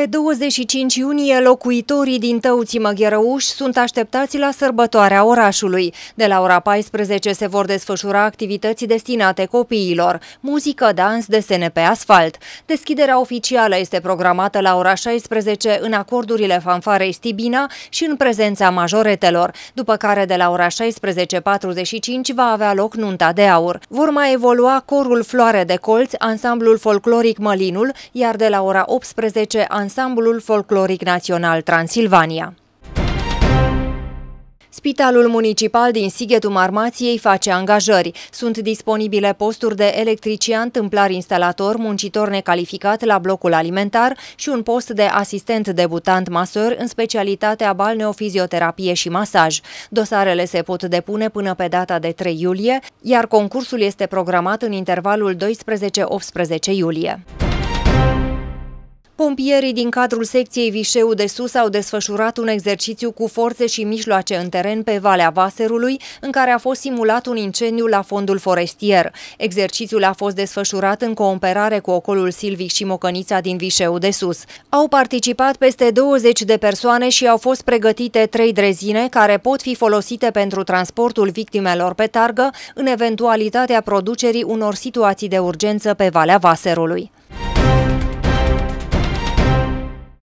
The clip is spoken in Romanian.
Pe 25 iunie, locuitorii din Tăuții Măgherăuș sunt așteptați la sărbătoarea orașului. De la ora 14 se vor desfășura activități destinate copiilor, muzică, dans, desene pe asfalt. Deschiderea oficială este programată la ora 16 în acordurile fanfarei Stibina și în prezența majoretelor, după care de la ora 16.45 va avea loc nunta de aur. Vor mai evolua corul Floare de Colți, ansamblul folcloric Mălinul, iar de la ora 18 ansamblul folcloric național Transilvania. Spitalul Municipal din Sighetul Marmației face angajări. Sunt disponibile posturi de electrician, tâmplar instalator, muncitor necalificat la blocul alimentar și un post de asistent debutant masor în specialitatea balneofizioterapie și masaj. Dosarele se pot depune până pe data de 3 iulie, iar concursul este programat în intervalul 12-18 iulie. Pompierii din cadrul secției Vișeu de Sus au desfășurat un exercițiu cu forțe și mijloace în teren pe Valea Vaserului, în care a fost simulat un incendiu la fondul forestier. Exercițiul a fost desfășurat în cooperare cu Ocolul Silvic și Mocănița din Vișeu de Sus. Au participat peste 20 de persoane și au fost pregătite trei drezine care pot fi folosite pentru transportul victimelor pe targă în eventualitatea producerii unor situații de urgență pe Valea Vaserului.